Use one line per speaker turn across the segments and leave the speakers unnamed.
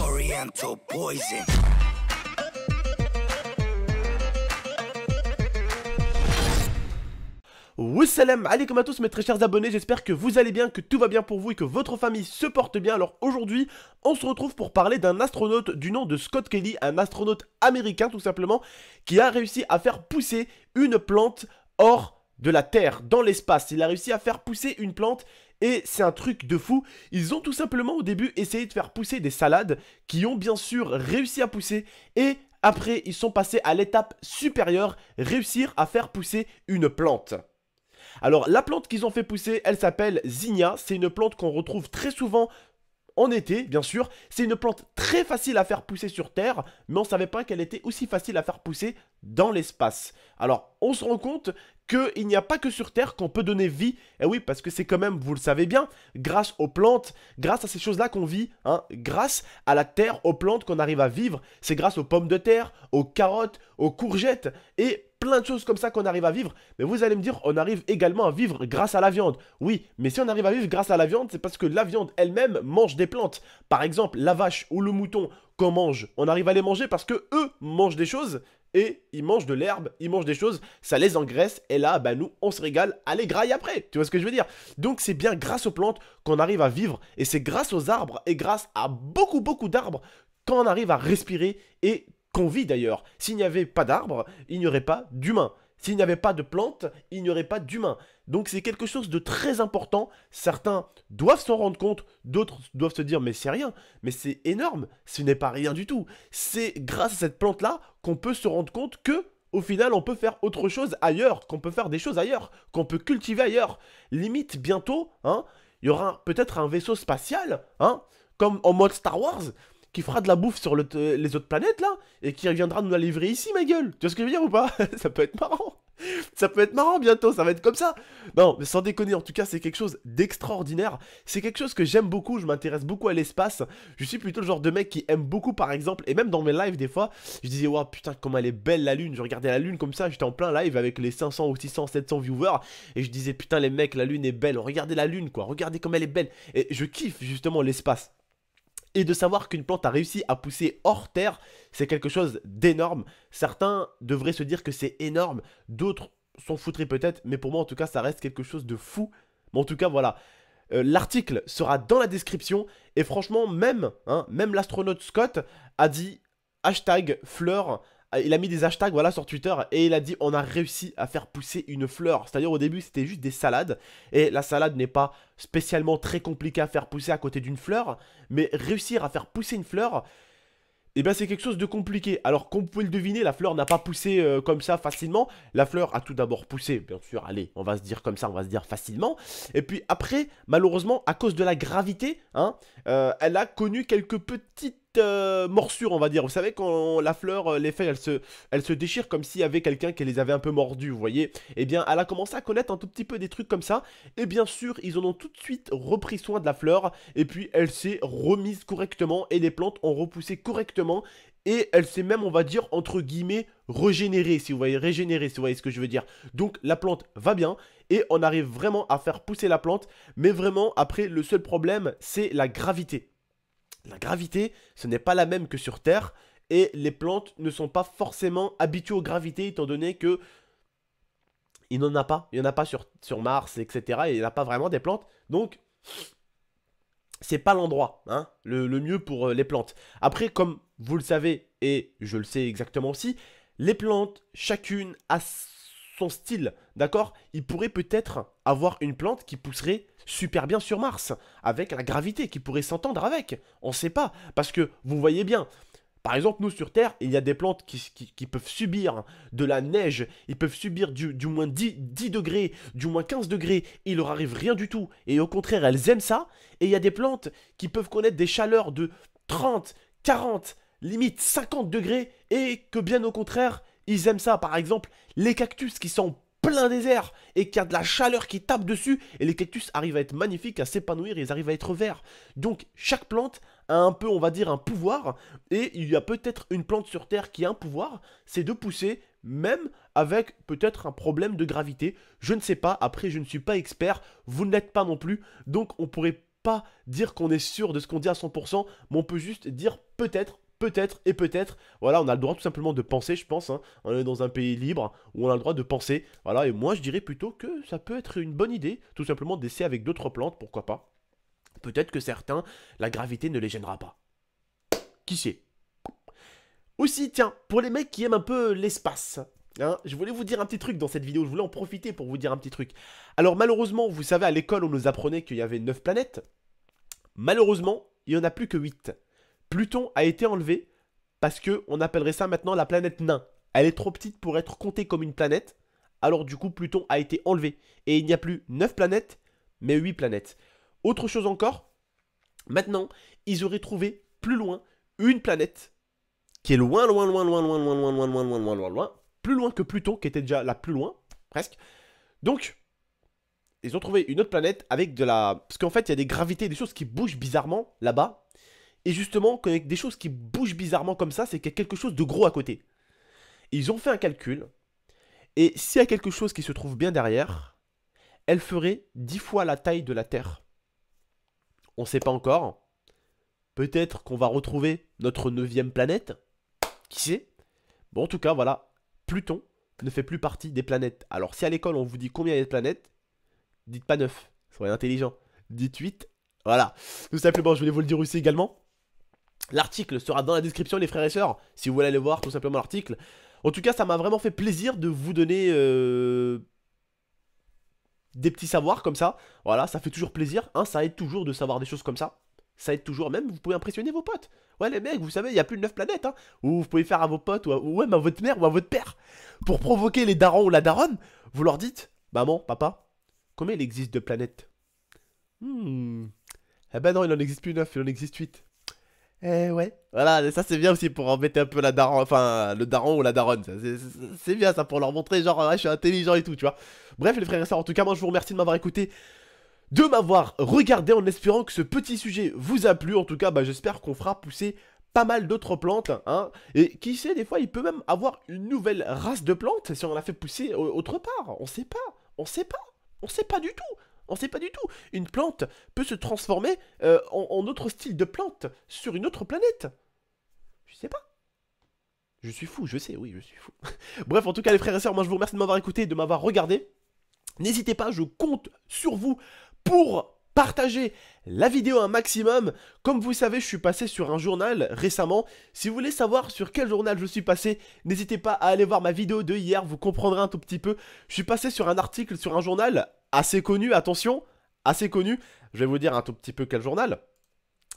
Oriental poison. Wassalam comme à tous mes très chers abonnés, j'espère que vous allez bien, que tout va bien pour vous et que votre famille se porte bien. Alors aujourd'hui, on se retrouve pour parler d'un astronaute du nom de Scott Kelly, un astronaute américain tout simplement, qui a réussi à faire pousser une plante hors de la Terre dans l'espace. Il a réussi à faire pousser une plante et c'est un truc de fou. Ils ont tout simplement au début essayé de faire pousser des salades qui ont bien sûr réussi à pousser. Et après, ils sont passés à l'étape supérieure, réussir à faire pousser une plante. Alors la plante qu'ils ont fait pousser, elle s'appelle Zinnia, c'est une plante qu'on retrouve très souvent en été, bien sûr. C'est une plante très facile à faire pousser sur Terre, mais on ne savait pas qu'elle était aussi facile à faire pousser dans l'espace. Alors, on se rend compte qu'il n'y a pas que sur Terre qu'on peut donner vie. Et eh oui, parce que c'est quand même, vous le savez bien, grâce aux plantes, grâce à ces choses-là qu'on vit, hein, grâce à la Terre, aux plantes qu'on arrive à vivre. C'est grâce aux pommes de terre, aux carottes, aux courgettes. Et plein de choses comme ça qu'on arrive à vivre. Mais vous allez me dire, on arrive également à vivre grâce à la viande. Oui, mais si on arrive à vivre grâce à la viande, c'est parce que la viande elle-même mange des plantes. Par exemple, la vache ou le mouton qu'on mange, on arrive à les manger parce que eux mangent des choses et ils mangent de l'herbe, ils mangent des choses, ça les engraisse, et là, ben nous, on se régale à les grailles après, tu vois ce que je veux dire Donc c'est bien grâce aux plantes qu'on arrive à vivre, et c'est grâce aux arbres, et grâce à beaucoup beaucoup d'arbres, qu'on arrive à respirer et qu'on vit d'ailleurs. S'il n'y avait pas d'arbres, il n'y aurait pas d'humains. S'il n'y avait pas de plantes, il n'y aurait pas d'humains. Donc c'est quelque chose de très important. Certains doivent s'en rendre compte, d'autres doivent se dire mais c'est rien, mais c'est énorme, ce n'est pas rien du tout. C'est grâce à cette plante-là qu'on peut se rendre compte que au final, on peut faire autre chose ailleurs, qu'on peut faire des choses ailleurs, qu'on peut cultiver ailleurs. Limite, bientôt, hein, il y aura peut-être un vaisseau spatial, hein, comme en mode Star Wars, qui fera de la bouffe sur les autres planètes là, et qui reviendra nous la livrer ici, ma gueule. Tu vois ce que je veux dire ou pas Ça peut être marrant. Ça peut être marrant bientôt, ça va être comme ça. Non, mais sans déconner, en tout cas, c'est quelque chose d'extraordinaire. C'est quelque chose que j'aime beaucoup, je m'intéresse beaucoup à l'espace. Je suis plutôt le genre de mec qui aime beaucoup, par exemple, et même dans mes lives, des fois, je disais, waouh, putain, comment elle est belle la lune. Je regardais la lune comme ça, j'étais en plein live avec les 500 ou 600, 700 viewers, et je disais, putain, les mecs, la lune est belle. Regardez la lune, quoi. Regardez comme elle est belle. Et je kiffe justement l'espace. Et de savoir qu'une plante a réussi à pousser hors terre, c'est quelque chose d'énorme. Certains devraient se dire que c'est énorme, d'autres s'en foutraient peut-être, mais pour moi en tout cas ça reste quelque chose de fou. Mais en tout cas voilà, euh, l'article sera dans la description et franchement même, hein, même l'astronaute Scott a dit hashtag fleur ah, il a mis des hashtags voilà, sur Twitter et il a dit on a réussi à faire pousser une fleur. C'est-à-dire au début c'était juste des salades et la salade n'est pas spécialement très compliquée à faire pousser à côté d'une fleur, mais réussir à faire pousser une fleur, eh bien c'est quelque chose de compliqué. Alors qu'on pouvez le deviner, la fleur n'a pas poussé euh, comme ça facilement. La fleur a tout d'abord poussé, bien sûr, allez, on va se dire comme ça, on va se dire facilement. Et puis après, malheureusement, à cause de la gravité, hein, euh, elle a connu quelques petites euh, morsure, on va dire. Vous savez, quand la fleur, euh, les feuilles, se, déchire se comme s'il y avait quelqu'un qui les avait un peu mordues, vous voyez. Et eh bien, elle a commencé à connaître un tout petit peu des trucs comme ça. Et bien sûr, ils en ont tout de suite repris soin de la fleur. Et puis, elle s'est remise correctement et les plantes ont repoussé correctement. Et elle s'est même, on va dire, entre guillemets, régénérée, si vous voyez, régénérée, si vous voyez ce que je veux dire. Donc, la plante va bien et on arrive vraiment à faire pousser la plante. Mais vraiment, après, le seul problème, c'est la gravité la gravité, ce n'est pas la même que sur Terre, et les plantes ne sont pas forcément habituées aux gravités, étant donné que il n'en a pas, il n'y en a pas sur, Mars, etc. Et il n'y a pas vraiment des plantes, donc c'est pas l'endroit, hein, le, le, mieux pour euh, les plantes. Après, comme vous le savez, et je le sais exactement aussi, les plantes, chacune a style, d'accord Il pourrait peut-être avoir une plante qui pousserait super bien sur Mars, avec la gravité, qui pourrait s'entendre avec. On sait pas, parce que vous voyez bien, par exemple, nous sur Terre, il y a des plantes qui, peuvent subir de la neige, ils peuvent subir du, du moins 10, 10, degrés, du moins 15 degrés, il leur arrive rien du tout, et au contraire, elles aiment ça, et il y a des plantes qui peuvent connaître des chaleurs de 30, 40, limite 50 degrés, et que bien au contraire, ils aiment ça, par exemple, les cactus qui sont plein désert et qu'il y a de la chaleur qui tape dessus et les cactus arrivent à être magnifiques, à s'épanouir, ils arrivent à être verts. Donc chaque plante a un peu, on va dire, un pouvoir et il y a peut-être une plante sur Terre qui a un pouvoir, c'est de pousser même avec peut-être un problème de gravité. Je ne sais pas, après je ne suis pas expert, vous ne l'êtes pas non plus, donc on pourrait pas dire qu'on est sûr de ce qu'on dit à 100%, mais on peut juste dire peut-être, peut-être et peut-être. Voilà, on a le droit tout simplement de penser, je pense. Hein. On est dans un pays libre où on a le droit de penser. Voilà, et moi je dirais plutôt que ça peut être une bonne idée, tout simplement d'essayer avec d'autres plantes, pourquoi pas. Peut-être que certains, la gravité ne les gênera pas. Qui sait Aussi, tiens, pour les mecs qui aiment un peu l'espace, Hein, je voulais vous dire un petit truc dans cette vidéo, je voulais en profiter pour vous dire un petit truc. Alors malheureusement, vous savez, à l'école, on nous apprenait qu'il y avait 9 planètes. Malheureusement, il n'y en a plus que 8. Pluton a été enlevé parce que on appellerait ça maintenant la planète nain. Elle est trop petite pour être comptée comme une planète. Alors du coup, Pluton a été enlevé. Et il n'y a plus 9 planètes, mais 8 planètes. Autre chose encore, maintenant, ils auraient trouvé plus loin une planète qui est loin, loin, loin, loin, loin, loin, loin, loin, loin, loin, loin, loin, loin, plus loin que Pluton, qui était déjà la plus loin, presque. Donc, ils ont trouvé une autre planète avec de la... Parce qu'en fait, il y a des gravités, des choses qui bougent bizarrement là-bas. Et justement, quand des choses qui bougent bizarrement comme ça, c'est qu'il y a quelque chose de gros à côté. Ils ont fait un calcul, et s'il y a quelque chose qui se trouve bien derrière, elle ferait 10 fois la taille de la Terre. On ne sait pas encore. Peut-être qu'on va retrouver notre neuvième planète. Qui sait Bon, en tout cas, voilà. Pluton ne fait plus partie des planètes. Alors, si à l'école on vous dit combien il y a de planètes, dites pas 9. Soyez intelligent. Dites 8. Voilà. Tout simplement, je voulais vous le dire aussi également. L'article sera dans la description les frères et sœurs, si vous voulez aller voir tout simplement l'article. En tout cas, ça m'a vraiment fait plaisir de vous donner euh, des petits savoirs comme ça. Voilà, ça fait toujours plaisir. Hein, ça aide toujours de savoir des choses comme ça. Ça aide toujours, même vous pouvez impressionner vos potes. Ouais, les mecs, vous savez, il y a plus de 9 planètes. Hein, où vous pouvez faire à vos potes, ou, à, même à votre mère ou à votre père. Pour provoquer les darons ou la daronne, vous leur dites Maman, papa, combien il existe de planètes Hmm. Eh ben non, il en existe plus 9, il en existe 8. Eh ouais. Voilà, ça c'est bien aussi pour embêter un peu la daron, enfin le daron ou la daronne. C'est bien ça pour leur montrer genre je suis intelligent et tout, tu vois. Bref les frères et sœurs, en tout cas moi je vous remercie de m'avoir écouté, de m'avoir regardé en espérant que ce petit sujet vous a plu. En tout cas, bah, j'espère qu'on fera pousser pas mal d'autres plantes, hein, et qui sait, des fois, il peut même avoir une nouvelle race de plantes si on la fait pousser autre part, on sait pas, on sait pas, on sait pas du tout, on ne sait pas du tout. Une plante peut se transformer euh, en, autre style de plante sur une autre planète. Je sais pas. Je suis fou, je sais, oui, je suis fou. Bref, en tout cas, les frères et sœurs, moi je vous remercie de m'avoir écouté et de m'avoir regardé. N'hésitez pas, je compte sur vous pour partagez la vidéo un maximum. Comme vous savez, je suis passé sur un journal récemment. Si vous voulez savoir sur quel journal je suis passé, n'hésitez pas à aller voir ma vidéo de hier, vous comprendrez un tout petit peu. Je suis passé sur un article sur un journal assez connu, attention, assez connu. Je vais vous dire un tout petit peu quel journal.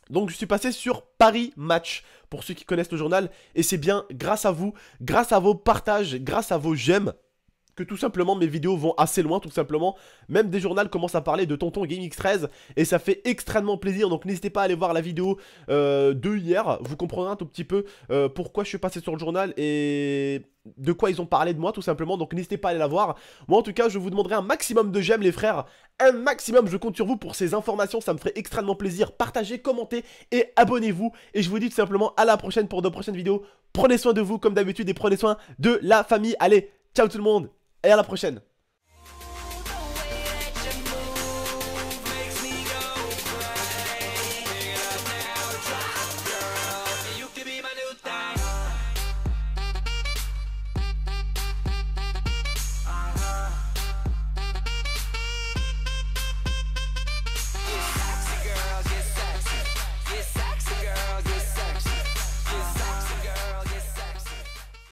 Donc je suis passé sur Paris Match, pour ceux qui connaissent le journal, et c'est bien grâce à vous, grâce à vos partages, grâce à vos j'aime, que tout simplement mes vidéos vont assez loin, tout simplement. Même des journaux commencent à parler de Tonton gamex 13 et ça fait extrêmement plaisir. Donc n'hésitez pas à aller voir la vidéo euh, de hier, vous comprendrez un tout petit peu euh, pourquoi je suis passé sur le journal et de quoi ils ont parlé de moi tout simplement. Donc n'hésitez pas à aller la voir. Moi en tout cas, je vous demanderai un maximum de j'aime les frères, un maximum. Je compte sur vous pour ces informations, ça me ferait extrêmement plaisir. Partagez, commentez et abonnez-vous. Et je vous dis tout simplement à la prochaine pour de prochaines vidéos. Prenez soin de vous comme d'habitude et prenez soin de la famille. Allez, ciao tout le monde et à la prochaine